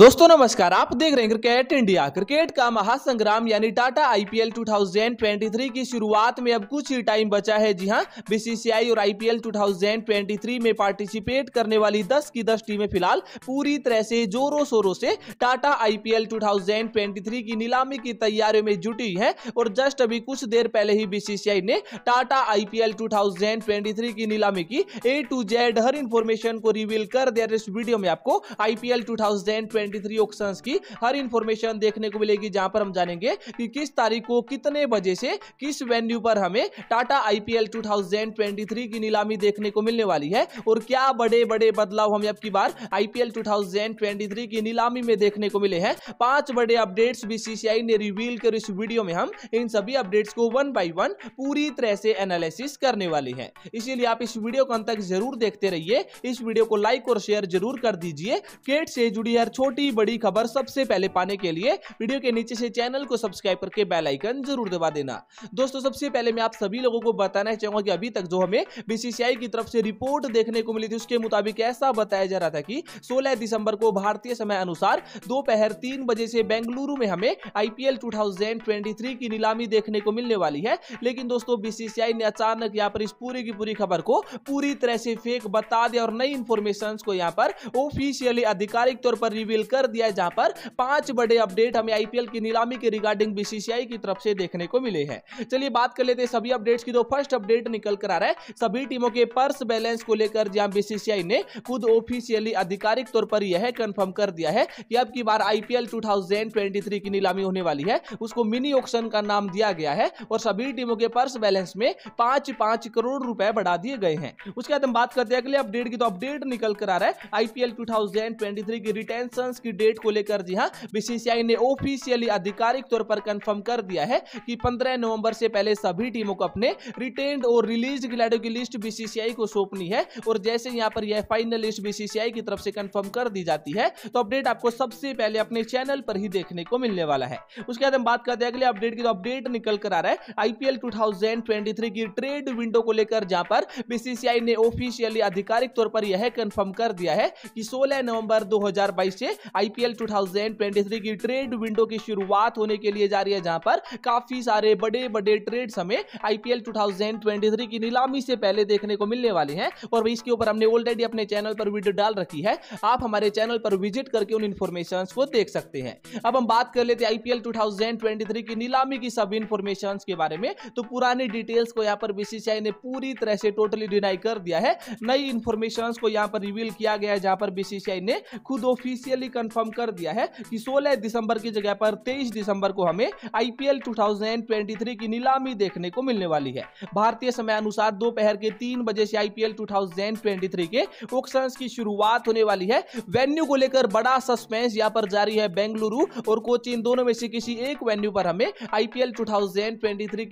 दोस्तों नमस्कार आप देख रहे हैं क्रिकेट इंडिया क्रिकेट का महासंग्राम यानी टाटा आईपीएल 2023 की शुरुआत में अब कुछ ही टाइम बचा है जी हां बीसीसीआई और आईपीएल 2023 में पार्टिसिपेट करने वाली 10 की 10 टीमें फिलहाल पूरी तरह से जोरों शोरों से टाटा आईपीएल 2023 की नीलामी की तैयारियों में जुटी है और जस्ट अभी कुछ देर पहले ही बीसीसीआई ने टाटा आईपीएल 2023 की नीलामी की ए टू जेड हर इंफॉर्मेशन को रिवील कर दिया इस वीडियो में आपको आईपीएल टू 23 ऑप्शंस की हर इंफॉर्मेशन देखने को मिलेगी जहां पर हम जानेंगे कि किस तारीख को कितने बजे से किस वेन्यू पर हमें टाटा आईपीएल 2023 की नीलामी देखने को मिलने वाली है और क्या बड़े बड़े बदलाव हमें अब की बार आईपीएल 2023 की नीलामी में देखने को मिले हैं पांच बड़े अपडेट्स बीसीसीआई ने रिवील कर इस वीडियो में हम इन सभी अपडेट्स को वन बाई वन पूरी तरह से एनालिसिस करने वाले हैं इसीलिए आप इस वीडियो को अंत तक जरूर देखते रहिए इस वीडियो को लाइक और शेयर जरूर कर दीजिए केट से जुड़ी हर छोटी छोटी बड़ी खबर सबसे पहले पाने के लिए वीडियो के नीचे से चैनल को सब्सक्राइब करके बेल आइकन जरूर दबा देना दोस्तों सबसे पहले मैं आप सभी लोगों को बताना चाहूंगा कि अभी तक जो हमें बीसीसीआई की तरफ से रिपोर्ट देखने को मिली थी उसके मुताबिक ऐसा बताया जा रहा था कि 16 दिसंबर को भारतीय समय अनुसार दोपहर तीन बजे से बेंगलुरु में हमें आईपीएल टू की नीलामी देखने को मिलने वाली है लेकिन दोस्तों बीसीसीआई ने अचानक यहाँ पर इस पूरी की पूरी खबर को पूरी तरह से फेक बता दिया और नई इंफॉर्मेशन को यहाँ पर ऑफिशियली आधिकारिक तौर पर रिवील कर दिया है जहां पर पांच बड़े अपडेट हमें आईपीएल की नीलामी के रिगार्डिंग बीसीसीआई की तरफ से देखने को मिले हैं चलिए बात कर लेते हैं सभी अपडेट्स की तो फर्स्ट अपडेट निकल कर आ रहा है सभी टीमों के पर्स बैलेंस को लेकर जहां बीसीसीआई ने खुद ऑफिशियली आधिकारिक तौर पर यह कंफर्म कर दिया है कि अब की बार आईपीएल टू की नीलामी होने वाली है उसको मिनी ऑक्शन का नाम दिया गया है और सभी टीमों के पर्स बैलेंस में पांच पांच करोड़ रुपए बढ़ा दिए गए हैं उसके बाद हम बात करते हैं अगले अपडेट की तो अपडेट निकल कर आ रहा है आईपीएल 2023 की रिटेंशन कॉन्फ्रेंस की डेट को लेकर जी हाँ बीसीसीआई ने ऑफिशियली आधिकारिक तौर पर कंफर्म कर दिया है कि 15 नवंबर से पहले सभी टीमों को अपने रिटेन्ड और रिलीज खिलाड़ियों की लिस्ट बीसीसीआई को सौंपनी है और जैसे यहाँ पर यह फाइनल लिस्ट बीसीसीआई की तरफ से कंफर्म कर दी जाती है तो अपडेट आपको सबसे पहले अपने चैनल पर ही देखने को मिलने वाला है उसके बाद हम बात करते हैं अगले अपडेट की तो अपडेट निकल कर आ रहा है आईपीएल टू की ट्रेड विंडो को लेकर जहां पर बीसीसीआई ने ऑफिशियली आधिकारिक तौर पर यह कंफर्म कर दिया है कि 16 नवंबर 2022 से आईपीएल 2023 की ट्रेड विंडो की शुरुआत होने के लिए जा रही है जहां पर काफी सारे बड़े बड़े ट्रेड हमें आईपीएल 2023 की नीलामी से पहले देखने को मिलने वाले हैं और इसके ऊपर हमने ऑलरेडी अपने चैनल पर वीडियो डाल रखी है आप हमारे चैनल पर विजिट करके उन इन्फॉर्मेशन को देख सकते हैं अब हम बात कर लेते हैं आईपीएल 2023 की नीलामी की सब इन्फॉर्मेशन के बारे में तो पुरानी डिटेल्स को यहाँ पर बीसीसीआई ने पूरी तरह से टोटली डिनाई कर दिया है नई इन्फॉर्मेशन को यहाँ पर रिवील किया गया है जहां पर बीसीसीआई ने खुद ऑफिशियली ऑलरेडी कंफर्म कर दिया है कि 16 दिसंबर की जगह पर 23 दिसंबर को हमें आईपीएल 2023 की नीलामी देखने को मिलने वाली है भारतीय समय अनुसार दोपहर के तीन बजे से आईपीएल 2023 के ऑक्शन की शुरुआत होने वाली है वेन्यू को लेकर बड़ा सस्पेंस यहाँ पर जारी है बेंगलुरु और कोचिन दोनों में से किसी एक वेन्यू पर हमें आईपीएल टू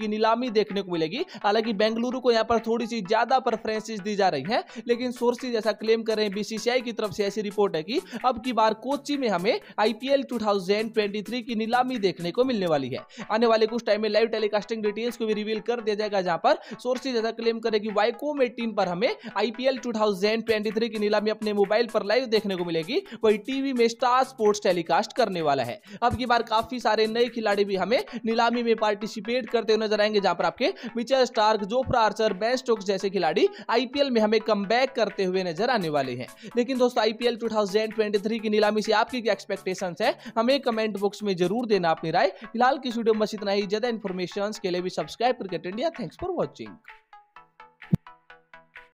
की नीलामी देखने को मिलेगी हालांकि बेंगलुरु को यहाँ पर थोड़ी सी ज्यादा प्रेफरेंसेस दी जा रही है लेकिन सोर्सेज ऐसा क्लेम कर रहे हैं बीसीसीआई की तरफ से ऐसी रिपोर्ट है कि अब की बार कोची में हमें आईपीएल 2023 की नीलामी देखने को मिलने वाली है आने वाले कुछ टाइम में लाइव टेलीकास्टिंग डिटेल्स को भी रिवील कर दिया जाएगा जहां पर सोर्सेज ऐसा क्लेम करेगी वाइको में टीम पर हमें आईपीएल 2023 की नीलामी अपने मोबाइल पर लाइव देखने को मिलेगी वही टीवी में स्टार स्पोर्ट्स टेलीकास्ट करने वाला है अब की बार काफी सारे नए खिलाड़ी भी हमें नीलामी में पार्टिसिपेट करते हुए नजर आएंगे जहां पर आपके Mitchell Starc Jofra Archer Ben Stokes जैसे खिलाड़ी आईपीएल में हमें कम करते हुए नजर आने वाले हैं लेकिन दोस्तों आईपीएल 2023 की नीलामी हम इसे आपकी क्या एक्सपेक्टेशन है हमें कमेंट बॉक्स में जरूर देना अपनी राय फिलहाल की वीडियो में इतना ही ज्यादा इन्फॉर्मेशन के लिए भी सब्सक्राइब करके इंडिया थैंक्स फॉर वॉचिंग